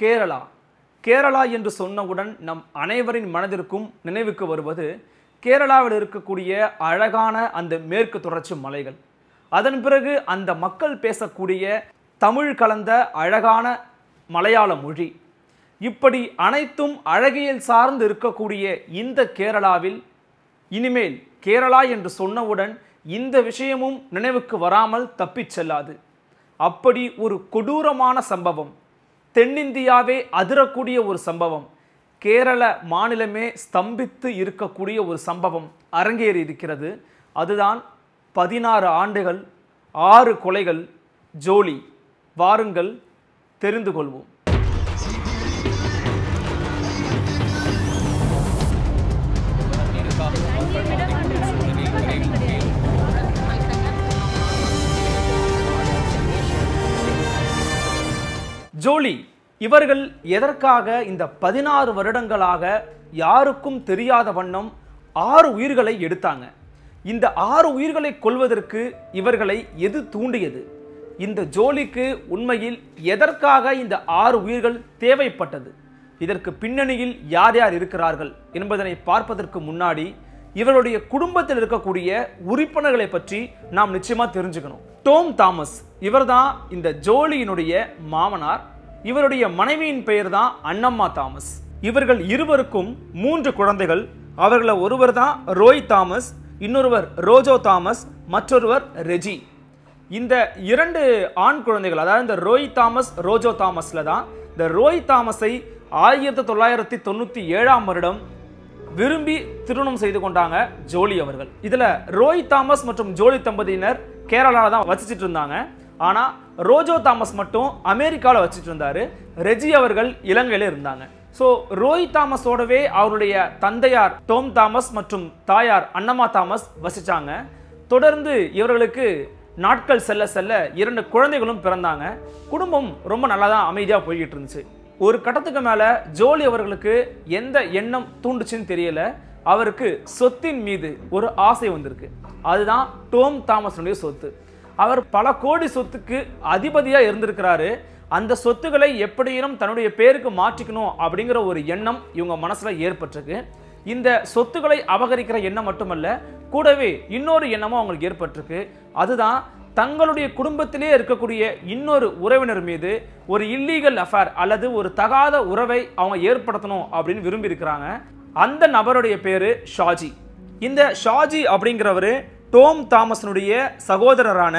கேரளா கேரளா என்று சொன்னவுடன் நம் அனைவரின் மனதிற்கும் நினைவுக்கு வருவது கேரளாவில் இருக்கக்கூடிய அழகான அந்த மேற்கு தொடர்ச்சி மலைகள் அதன் பிறகு அந்த மக்கள் பேசக்கூடிய தமிழ் கலந்த அழகான மலையாள மொழி இப்படி அனைத்தும் அழகியல் சார்ந்து இருக்கக்கூடிய இந்த கேரளாவில் இனிமேல் கேரளா என்று சொன்னவுடன் இந்த விஷயமும் நினைவுக்கு வராமல் தப்பிச் செல்லாது அப்படி ஒரு கொடூரமான சம்பவம் தென்னிந்தியாவே அதிரக்கூடிய ஒரு சம்பவம் கேரள மாநிலமே ஸ்தம்பித்து இருக்கக்கூடிய ஒரு சம்பவம் அரங்கேறி இருக்கிறது அதுதான் பதினாறு ஆண்டுகள் ஆறு கொலைகள் ஜோலி வாருங்கள் தெரிந்து கொள்வோம் ஜோலி இவர்கள் எதற்காக இந்த பதினாறு வருடங்களாக யாருக்கும் தெரியாத வண்ணம் ஆறு உயிர்களை எடுத்தாங்க இந்த ஆறு உயிர்களை கொள்வதற்கு இவர்களை எது தூண்டியது இந்த ஜோலிக்கு உண்மையில் எதற்காக இந்த ஆறு உயிர்கள் தேவைப்பட்டது இதற்கு பின்னணியில் யார் யார் இருக்கிறார்கள் என்பதனை பார்ப்பதற்கு முன்னாடி இவருடைய குடும்பத்தில் இருக்கக்கூடிய உறுப்பினர்களை பற்றி நாம் நிச்சயமாக தெரிஞ்சுக்கணும் டோம் தாமஸ் இவர்தான் இந்த ஜோலியினுடைய மாமனார் இவருடைய மனைவியின் பெயர் தான் அண்ணம்மா தாமஸ் இவர்கள் இருவருக்கும் மூன்று குழந்தைகள் அவர்களை ஒருவர் தான் ரோய் தாமஸ் இன்னொருவர் ரோஜோ தாமஸ் மற்றொருவர் ரெஜி இந்த இரண்டு ஆண் குழந்தைகள் அதாவது இந்த ரோய் தாமஸ் ரோஜோ தாமஸில் தான் இந்த ரோய் தாமஸை ஆயிரத்தி தொள்ளாயிரத்தி தொண்ணூற்றி ஏழாம் வருடம் விரும்பி திருமணம் செய்து கொண்டாங்க ஜோலி அவர்கள் இதில் ரோய் தாமஸ் மற்றும் ஜோலி தம்பதியினர் கேரளாவில் தான் வசிச்சிட்டு இருந்தாங்க ஆனால் ரோஜோ தாமஸ் மட்டும் அமெரிக்காவில் வச்சுட்டு இருந்தார் ரெஜி அவர்கள் இலங்கையில் இருந்தாங்க ஸோ ரோய் தாமஸோடவே அவருடைய தந்தையார் டோம் தாமஸ் மற்றும் தாயார் அன்னம்மா தாமஸ் வசித்தாங்க தொடர்ந்து இவர்களுக்கு நாட்கள் செல்ல செல்ல இரண்டு குழந்தைகளும் பிறந்தாங்க குடும்பம் ரொம்ப நல்லா தான் அமைதியாக போய்கிட்டு இருந்துச்சு ஒரு கட்டத்துக்கு மேலே ஜோலி அவர்களுக்கு எந்த எண்ணம் தூண்டுச்சுன்னு தெரியல அவருக்கு சொத்தின் மீது ஒரு ஆசை வந்திருக்கு அதுதான் டோம் தாமஸனுடைய சொத்து அவர் பல கோடி சொத்துக்கு அதிபதியாக இருந்திருக்கிறாரு அந்த சொத்துக்களை எப்படியும் தன்னுடைய பேருக்கு மாற்றிக்கணும் அப்படிங்கிற ஒரு எண்ணம் இவங்க மனசில் ஏற்பட்டிருக்கு இந்த சொத்துக்களை அபகரிக்கிற எண்ணம் மட்டுமல்ல கூடவே இன்னொரு எண்ணமும் அவங்களுக்கு ஏற்பட்டிருக்கு அதுதான் தங்களுடைய குடும்பத்திலே இருக்கக்கூடிய இன்னொரு உறவினர் மீது ஒரு இல்லீகல் அஃபேர் அல்லது ஒரு தகாத உறவை அவங்க ஏற்படுத்தணும் அப்படின்னு விரும்பியிருக்கிறாங்க அந்த நபருடைய பேர் ஷாஜி இந்த ஷாஜி அப்படிங்கிறவரு டோம் தாமஸனுடைய சகோதரரான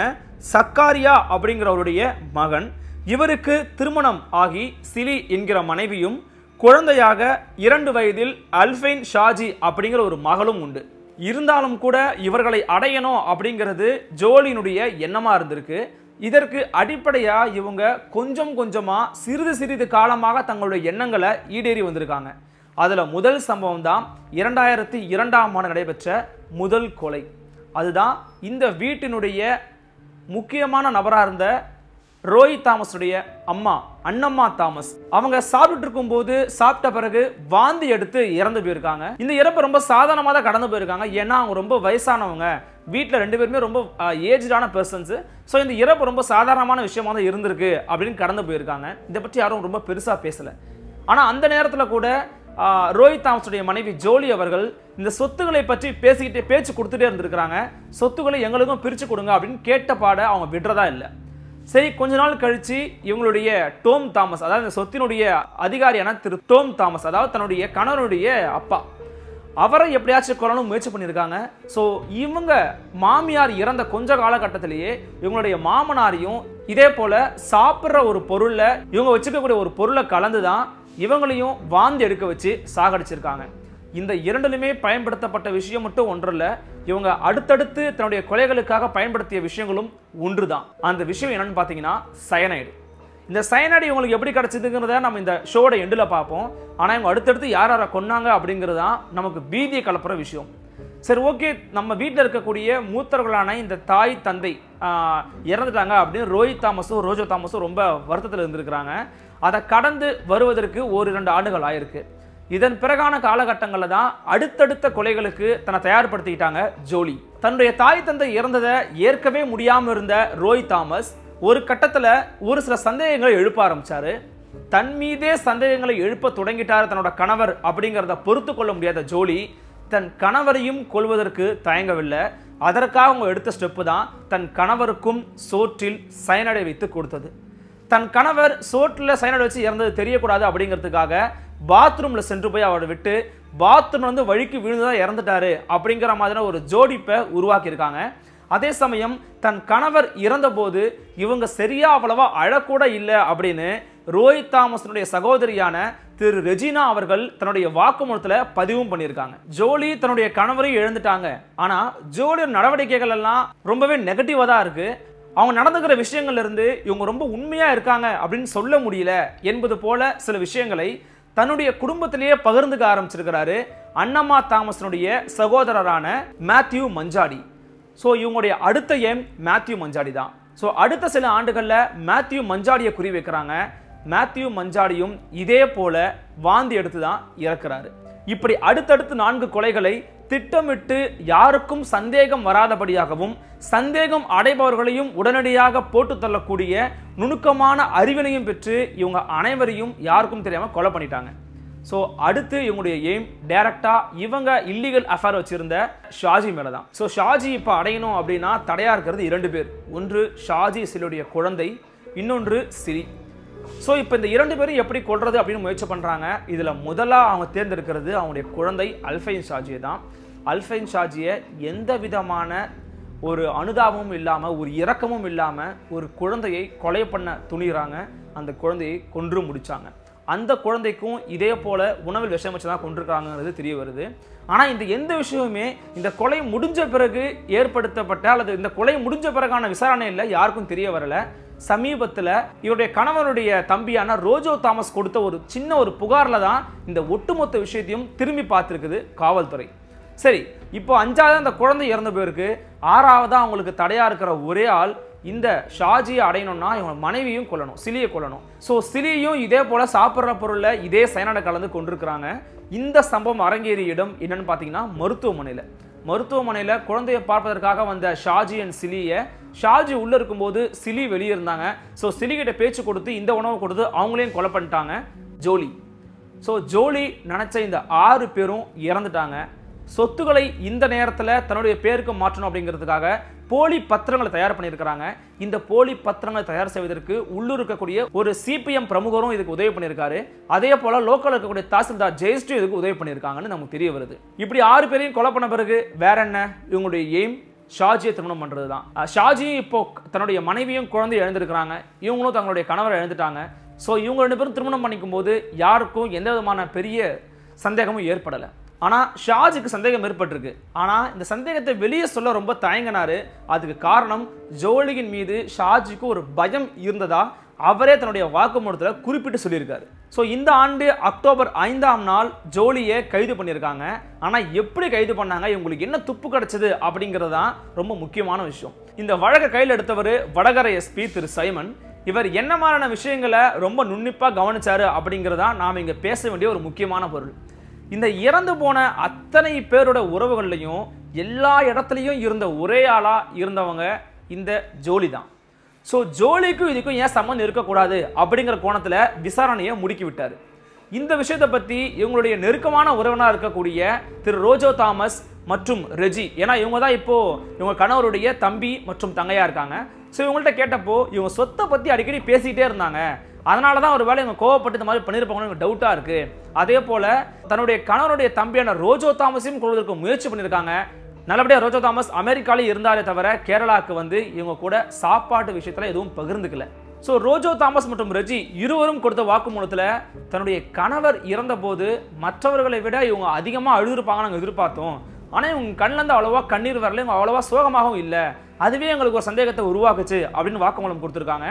சக்காரியா அப்படிங்கிறவருடைய மகன் இவருக்கு திருமணம் ஆகி சிலி என்கிற மனைவியும் குழந்தையாக இரண்டு வயதில் அல்ஃபைன் ஷாஜி அப்படிங்கிற ஒரு மகளும் உண்டு இருந்தாலும் கூட இவர்களை அடையணும் அப்படிங்கிறது ஜோலினுடைய எண்ணமாக இருந்திருக்கு இதற்கு அடிப்படையாக இவங்க கொஞ்சம் கொஞ்சமாக சிறிது சிறிது காலமாக தங்களுடைய எண்ணங்களை ஈடேறி வந்திருக்காங்க அதில் முதல் சம்பவம் தான் இரண்டாயிரத்தி இரண்டாம் ஆண்டு நடைபெற்ற முதல் கொலை அதுதான் இந்த வீட்டினுடைய முக்கியமான நபராக இருந்த ரோய் தாமஸுடைய அம்மா அண்ணம்மா தாமஸ் அவங்க சாப்பிட்டு இருக்கும் போது சாப்பிட்ட பிறகு வாந்தி எடுத்து இறந்து போயிருக்காங்க இந்த இறப்பு ரொம்ப சாதாரணமாக தான் கடந்து போயிருக்காங்க ஏன்னா அவங்க ரொம்ப வயசானவங்க வீட்டில் ரெண்டு பேருமே ரொம்ப ஏஜ்டான பர்சன்ஸு ஸோ இந்த இறப்பு ரொம்ப சாதாரணமான விஷயமா தான் இருந்திருக்கு அப்படின்னு கடந்து போயிருக்காங்க இதை பற்றி யாரும் ரொம்ப பெருசாக பேசலை ஆனால் அந்த நேரத்தில் கூட ரோஹித் தாமஸுடைய மனைவி ஜோலி அவர்கள் இந்த சொத்துக்களை பற்றி பேசிக்கிட்டே பேச்சு கொடுத்துட்டே இருந்திருக்கிறாங்க சொத்துக்களை எங்களுக்கும் பிரித்து கொடுங்க அப்படின்னு கேட்ட பாட அவங்க விடுறதா இல்லை சரி கொஞ்ச நாள் கழித்து இவங்களுடைய டோம் தாமஸ் அதாவது இந்த சொத்தினுடைய அதிகாரியான திரு டோம் தாமஸ் அதாவது தன்னுடைய கணவனுடைய அப்பா அவரை எப்படியாச்சும் கொல்லணும் முயற்சி பண்ணியிருக்காங்க ஸோ இவங்க மாமியார் இறந்த கொஞ்ச காலகட்டத்திலேயே இவங்களுடைய மாமனாரையும் இதே போல் சாப்பிட்ற ஒரு பொருளில் இவங்க வச்சுக்கக்கூடிய ஒரு பொருளை கலந்து தான் இவங்களையும் வாந்தி எடுக்க வச்சு சாகடிச்சிருக்காங்க இந்த இரண்டிலுமே பயன்படுத்தப்பட்ட விஷயம் மட்டும் ஒன்றில்ல இவங்க அடுத்தடுத்து தன்னுடைய கொலைகளுக்காக பயன்படுத்திய விஷயங்களும் ஒன்று தான் அந்த விஷயம் என்னன்னு பார்த்தீங்கன்னா சயனைடு இந்த சயனைடு இவங்களுக்கு எப்படி கிடச்சிதுங்கிறத நம்ம இந்த ஷோட எண்டில் பார்ப்போம் ஆனால் இவங்க அடுத்தடுத்து யார் யாரை கொன்னாங்க அப்படிங்கிறது தான் நமக்கு பீதியை கலப்புற விஷயம் சரி ஓகே நம்ம வீட்டில் இருக்கக்கூடிய மூத்தர்களான இந்த தாய் தந்தை இறந்துட்டாங்க அப்படின்னு ரோஹித் தாமஸும் ரோஜோ தாமஸும் ரொம்ப வருத்தத்தில் இருந்திருக்கிறாங்க அதை கடந்து வருவதற்கு ஒரு இரண்டு ஆண்டுகள் ஆயிருக்கு இதன் பிறகான காலகட்டங்களில் தான் அடுத்தடுத்த கொலைகளுக்கு தன்னை தயார்படுத்திக்கிட்டாங்க ஜோலி தன்னுடைய தாய் தந்தை இறந்ததை ஏற்கவே முடியாமல் இருந்த ரோய் தாமஸ் ஒரு கட்டத்தில் ஒரு சில சந்தேகங்களை எழுப்ப ஆரம்பித்தார் தன் மீதே சந்தேகங்களை எழுப்ப தொடங்கிட்டார் தன்னோட கணவர் அப்படிங்கிறத பொறுத்து கொள்ள முடியாத ஜோலி தன் கணவரையும் கொள்வதற்கு தயங்கவில்லை அதற்காக அவங்க எடுத்த ஸ்டெப்பு தான் தன் கணவருக்கும் சோற்றில் சயனடை வைத்து கொடுத்தது தன் கணவர் சோட்டில் சைனட் வச்சு இறந்தது தெரியக்கூடாது அப்படிங்கிறதுக்காக பாத்ரூமில் சென்று போய் அவரை விட்டு பாத்ரூம் வந்து வழிக்கு விழுந்துதான் இறந்துட்டாரு அப்படிங்கிற மாதிரி ஒரு ஜோடிப்பை உருவாக்கியிருக்காங்க அதே சமயம் தன் கணவர் இறந்தபோது இவங்க சரியா அவ்வளவா அழக்கூட இல்லை அப்படின்னு ரோஹித் தாமஸனுடைய சகோதரியான திரு ரெஜினா அவர்கள் தன்னுடைய வாக்குமூலத்தில் பதிவும் பண்ணியிருக்காங்க ஜோலி தன்னுடைய கணவரையும் எழுந்துட்டாங்க ஆனால் ஜோலியோட நடவடிக்கைகள் எல்லாம் ரொம்பவே நெகட்டிவாக தான் இருக்குது அவங்க நடந்துக்கிற விஷயங்கள்ல இருந்து இவங்க ரொம்ப உண்மையாக இருக்காங்க அப்படின்னு சொல்ல முடியல என்பது போல சில விஷயங்களை தன்னுடைய குடும்பத்திலேயே பகிர்ந்துக்க ஆரம்பிச்சிருக்கிறாரு அன்னம்மா தாமஸனுடைய சகோதரரான மேத்யூ மஞ்சாடி ஸோ இவங்களுடைய அடுத்த எம் மேத்யூ மஞ்சாடி தான் ஸோ அடுத்த சில ஆண்டுகளில் மேத்யூ மஞ்சாடியை குறி வைக்கிறாங்க மேத்யூ மஞ்சாடியும் இதே போல வாந்தி எடுத்து தான் இறக்குறாரு இப்படி அடுத்தடுத்து நான்கு கொலைகளை திட்டமிட்டு யாருக்கும் சந்தேகம் வராதபடியாகவும் சந்தேகம் அடைபவர்களையும் உடனடியாக போட்டு தள்ளக்கூடிய நுணுக்கமான அறிவினையும் பெற்று இவங்க அனைவரையும் யாருக்கும் தெரியாமல் கொலை பண்ணிட்டாங்க ஸோ அடுத்து இவங்களுடைய எய்ம் டைரக்டாக இவங்க இல்லீகல் அஃபேர் வச்சுருந்த ஷாஜி மேலே தான் ஸோ ஷாஜி இப்போ அடையணும் அப்படின்னா தடையாக இருக்கிறது இரண்டு பேர் ஒன்று ஷாஜி சிலுடைய குழந்தை இன்னொன்று சிரி ஸோ இப்போ இந்த இரண்டு பேரும் எப்படி கொள்வது அப்படின்னு முயற்சி பண்ணுறாங்க இதில் முதலாக அவங்க தேர்ந்தெடுக்கிறது அவங்களுடைய குழந்தை அல்ஃபைன் ஷாஜியை தான் அல்ஃபைன் ஷாஜியை எந்த விதமான ஒரு அனுதாபமும் இல்லாமல் ஒரு இரக்கமும் இல்லாமல் ஒரு குழந்தையை கொலை பண்ண துணிகிறாங்க அந்த குழந்தையை கொன்று முடித்தாங்க அந்த குழந்தைக்கும் இதே போல் உணவில் விஷயம் வச்சு தான் கொண்டிருக்காங்கிறது தெரிய வருது ஆனால் இந்த எந்த விஷயமுமே இந்த கொலை முடிஞ்ச பிறகு ஏற்படுத்தப்பட்ட அல்லது இந்த கொலை முடிஞ்ச பிறகான இல்லை யாருக்கும் தெரிய வரலை சமீபத்தில் இவருடைய கணவனுடைய தம்பியான ரோஜோ தாமஸ் கொடுத்த ஒரு சின்ன ஒரு புகாரில் தான் இந்த ஒட்டுமொத்த விஷயத்தையும் திரும்பி பார்த்துருக்குது காவல்துறை சரி இப்போ அஞ்சாவது அந்த குழந்தை இறந்து போயிருக்கு ஆறாவதாக அவங்களுக்கு தடையாக இருக்கிற ஒரே ஆள் இந்த ஷாஜியை அடையணும்னா இவங்க மனைவியும் கொல்லணும் சிலியை கொல்லணும் ஸோ சிலியையும் இதே போல் சாப்பிட்ற பொருளில் இதே சயனடை கலந்து கொண்டிருக்கிறாங்க இந்த சம்பவம் அரங்கேறிய இடம் என்னென்னு பார்த்தீங்கன்னா மருத்துவமனையில் மருத்துவமனையில் குழந்தையை பார்ப்பதற்காக வந்த ஷாஜி அண்ட் சிலியை ஷாஜி உள்ளே இருக்கும்போது சிலி வெளியே இருந்தாங்க ஸோ சிலிகிட்ட பேச்சு கொடுத்து இந்த உணவை கொடுத்து அவங்களையும் கொலை பண்ணிட்டாங்க ஜோலி ஸோ ஜோலி நினச்ச இந்த ஆறு பேரும் இறந்துட்டாங்க சொத்துக்களை இந்த நேரத்தில் தன்னுடைய பேருக்கு மாற்றணும் அப்படிங்கிறதுக்காக போலி பத்திரங்களை தயார் பண்ணியிருக்கிறாங்க இந்த போலி பத்திரங்களை தயார் செய்வதற்கு உள்ளூர் இருக்கக்கூடிய ஒரு சிபிஎம் பிரமுகரும் இதுக்கு உதவி பண்ணியிருக்காரு அதே போல் லோக்கல் இருக்கக்கூடிய தாசில்தார் ஜெயஸ்ரீ இதுக்கு உதவி பண்ணியிருக்காங்கன்னு நமக்கு தெரிய வருது இப்படி ஆறு பேரையும் கொலை பண்ண பிறகு வேற என்ன இவங்களுடைய எய்ம் ஷாஜியை திருமணம் பண்ணுறது தான் ஷாஜி இப்போ தன்னுடைய மனைவியும் குழந்தையும் எழுந்திருக்கிறாங்க இவங்களும் தங்களுடைய கணவரை எழுந்துட்டாங்க ஸோ இவங்க ரெண்டு பேரும் திருமணம் பண்ணிக்கும் போது யாருக்கும் எந்த விதமான பெரிய சந்தேகமும் ஏற்படலை ஆனால் ஷாஜிக்கு சந்தேகம் ஏற்பட்டிருக்கு ஆனால் இந்த சந்தேகத்தை வெளியே சொல்ல ரொம்ப தயங்கினார் அதுக்கு காரணம் ஜோலியின் மீது ஷாஜிக்கு ஒரு பயம் இருந்ததா அவரே தன்னுடைய வாக்குமூலத்தில் குறிப்பிட்டு சொல்லியிருக்காரு ஸோ இந்த ஆண்டு அக்டோபர் ஐந்தாம் நாள் ஜோலியை கைது பண்ணியிருக்காங்க ஆனால் எப்படி கைது பண்ணாங்க இவங்களுக்கு என்ன துப்பு கிடச்சிது அப்படிங்கிறது தான் ரொம்ப முக்கியமான விஷயம் இந்த வழக்கை கையில் எடுத்தவர் வடகரை எஸ்பி திரு சைமன் இவர் என்ன மாதிரியான விஷயங்களை ரொம்ப நுண்ணிப்பாக கவனிச்சாரு அப்படிங்கிறதா நாம் இங்கே பேச வேண்டிய ஒரு முக்கியமான பொருள் இந்த இறந்து போன அத்தனை பேரோட உறவுகள்லையும் எல்லா இடத்துலையும் இருந்த ஒரே ஆளாக இருந்தவங்க இந்த ஜோலி தான் ஸோ ஜோலிக்கும் இதுக்கும் ஏன் சம்மந்தம் இருக்கக்கூடாது அப்படிங்கிற கோணத்தில் விசாரணையை முடுக்கி விட்டார் இந்த விஷயத்தை பற்றி இவங்களுடைய நெருக்கமான உறவனாக இருக்கக்கூடிய திரு ரோஜோ தாமஸ் மற்றும் ரெஜி ஏன்னா இவங்க தான் இப்போது இவங்க கணவருடைய தம்பி மற்றும் தங்கையாக இருக்காங்க ஸோ இவங்கள்ட்ட கேட்டப்போ இவங்க சொத்தை பற்றி அடிக்கடி பேசிக்கிட்டே இருந்தாங்க அதனால தான் ஒரு வேலை இவங்க கோவப்பட்டு இந்த மாதிரி பண்ணியிருப்பாங்கன்னு எனக்கு டவுட்டாக இருக்குது அதே போல் தன்னுடைய கணவனுடைய தம்பியான ரோஜோ தாமஸையும் கொள்வதற்கு முயற்சி பண்ணியிருக்காங்க நல்லபடியாக ரோஜோ தாமஸ் அமெரிக்காலே இருந்தாரே தவிர கேரளாவுக்கு வந்து இவங்க கூட சாப்பாட்டு விஷயத்தில் எதுவும் பகிர்ந்துக்கல ஸோ ரோஜோ தாமஸ் மற்றும் ரஜி இருவரும் கொடுத்த வாக்குமூலத்தில் தன்னுடைய கணவர் இறந்தபோது மற்றவர்களை விட இவங்க அதிகமாக அழுதுருப்பாங்க நாங்கள் எதிர்பார்த்தோம் ஆனால் இவங்க கண்ணிலேருந்து அவ்வளோவா கண்ணீர் வரல இவங்க அவ்வளோவா சோகமாகவும் இல்லை அதுவே எங்களுக்கு ஒரு சந்தேகத்தை உருவாக்குச்சு அப்படின்னு வாக்குமூலம் கொடுத்துருக்காங்க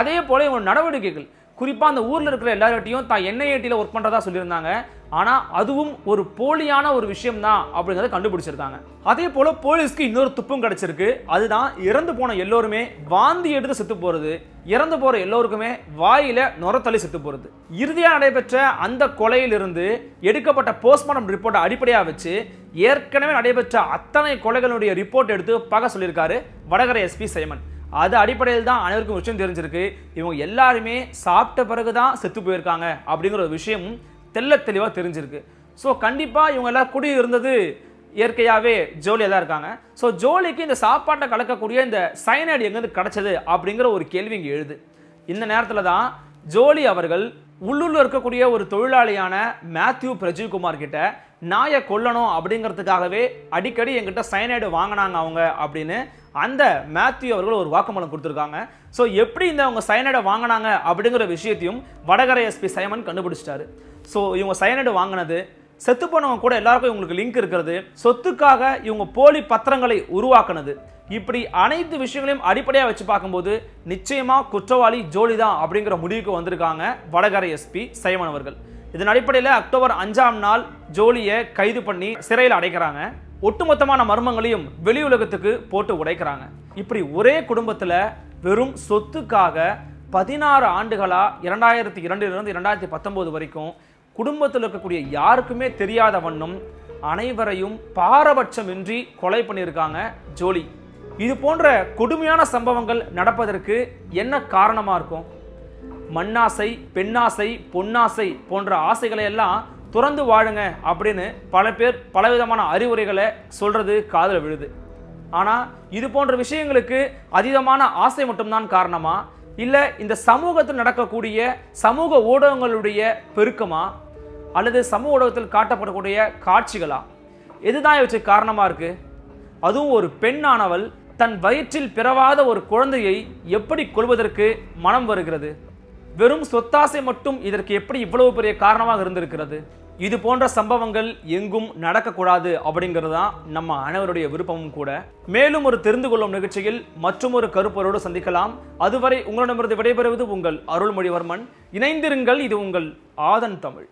அதே போல் இவங்க நடவடிக்கைகள் குறிப்பாக அந்த ஊரில் இருக்கிற எல்லார்கிட்டையும் தான் என்ஐஏடியில் ஒர்க் பண்ணுறதா சொல்லியிருந்தாங்க ஆனால் அதுவும் ஒரு போலியான ஒரு விஷயம் தான் அப்படிங்கிறத கண்டுபிடிச்சிருக்காங்க அதே போல் போலீஸ்க்கு இன்னொரு துப்பும் கிடச்சிருக்கு அதுதான் இறந்து போன எல்லோருமே வாந்தி எடுத்து செத்து போகிறது இறந்து போகிற எல்லோருக்குமே வாயில் நுரத்தள்ளி செத்து போகிறது இறுதியாக நடைபெற்ற அந்த கொலையிலிருந்து எடுக்கப்பட்ட போஸ்ட்மார்டம் ரிப்போர்ட்டை அடிப்படையாக வச்சு ஏற்கனவே நடைபெற்ற அத்தனை கொலைகளுடைய ரிப்போர்ட் எடுத்து பார்க்க சொல்லியிருக்காரு வடகரை எஸ்பி சைமன் அது அடிப்படையில் தான் அனைவருக்கும் விஷயம் தெரிஞ்சிருக்கு இவங்க எல்லாருமே சாப்பிட்ட பிறகு தான் செத்து போயிருக்காங்க அப்படிங்கிற ஒரு விஷயமும் தெல்ல தெளிவாக தெரிஞ்சிருக்கு ஸோ கண்டிப்பாக இவங்க எல்லாம் குடி இருந்தது இயற்கையாகவே ஜோலியாக தான் இருக்காங்க ஸோ ஜோலிக்கு இந்த சாப்பாட்டை கலக்கக்கூடிய இந்த சைனைடு எங்கேருந்து கிடச்சது அப்படிங்கிற ஒரு கேள்வி இங்கே எழுது இந்த நேரத்தில் தான் ஜோலி அவர்கள் உள்ளூரில் இருக்கக்கூடிய ஒரு தொழிலாளியான மேத்யூ பிரஜீவ்குமார் கிட்ட நாயை கொல்லணும் அப்படிங்கிறதுக்காகவே அடிக்கடி எங்கிட்ட சைனைடு வாங்கினாங்க அவங்க அப்படின்னு அந்த மேத்யூ அவர்கள் ஒரு வாக்குமூலம் கொடுத்துருக்காங்க ஸோ எப்படி இந்த அவங்க சைனைடை வாங்கினாங்க அப்படிங்கிற விஷயத்தையும் வடகரை எஸ்பி சைமன் கண்டுபிடிச்சிட்டாரு ஸோ இவங்க சயனைடு வாங்கினது செத்து போனவங்க கூட எல்லாருக்கும் இவங்களுக்கு லிங்க் இருக்கிறது சொத்துக்காக இவங்க போலி பத்திரங்களை உருவாக்குனது இப்படி அனைத்து விஷயங்களையும் அடிப்படையாக வச்சு பார்க்கும்போது நிச்சயமாக குற்றவாளி ஜோலி தான் அப்படிங்கிற முடிவுக்கு வந்திருக்காங்க வடகரை எஸ்பி சைமன் அவர்கள் இதன் அடிப்படையில் அக்டோபர் அஞ்சாம் நாள் ஜோலியை கைது பண்ணி சிறையில் அடைக்கிறாங்க ஒட்டுமொத்தமான மர்மங்களையும் வெளி உலகத்துக்கு போட்டு உடைக்கிறாங்க இப்படி ஒரே குடும்பத்தில் வெறும் சொத்துக்காக பதினாறு ஆண்டுகளாக இரண்டாயிரத்தி இரண்டிலிருந்து இரண்டாயிரத்தி பத்தொம்போது வரைக்கும் குடும்பத்தில் இருக்கக்கூடிய யாருக்குமே தெரியாத வண்ணம் அனைவரையும் பாரபட்சமின்றி கொலை பண்ணியிருக்காங்க ஜோலி இது போன்ற கொடுமையான சம்பவங்கள் நடப்பதற்கு என்ன காரணமாக இருக்கும் மண்ணாசை பெண்ணாசை பொன்னாசை போன்ற ஆசைகளை எல்லாம் துறந்து வாழுங்க அப்படின்னு பல பேர் பலவிதமான அறிவுரைகளை சொல்கிறது காதில் விழுது ஆனால் இது போன்ற விஷயங்களுக்கு அதீதமான ஆசை மட்டும்தான் காரணமாக இல்லை இந்த சமூகத்தில் நடக்கக்கூடிய சமூக ஊடகங்களுடைய பெருக்கமா அல்லது சமூக ஊடகத்தில் காட்டப்படக்கூடிய காட்சிகளா இதுதான் இவற்றுக்கு காரணமாக இருக்குது அதுவும் ஒரு பெண்ணானவள் தன் வயிற்றில் பிறவாத ஒரு குழந்தையை எப்படி கொள்வதற்கு மனம் வருகிறது வெறும் சொத்தாசை மட்டும் இதற்கு எப்படி இவ்வளவு பெரிய காரணமாக இருந்திருக்கிறது இது போன்ற சம்பவங்கள் எங்கும் நடக்கக்கூடாது அப்படிங்கிறது தான் நம்ம அனைவருடைய விருப்பமும் கூட மேலும் ஒரு தெரிந்து கொள்ளும் நிகழ்ச்சியில் மற்றும் ஒரு கருப்பரோடு சந்திக்கலாம் அதுவரை உங்களிடமிருந்து விடைபெறுவது உங்கள் அருள்மொழிவர்மன் இணைந்திருங்கள் இது உங்கள் ஆதன் தமிழ்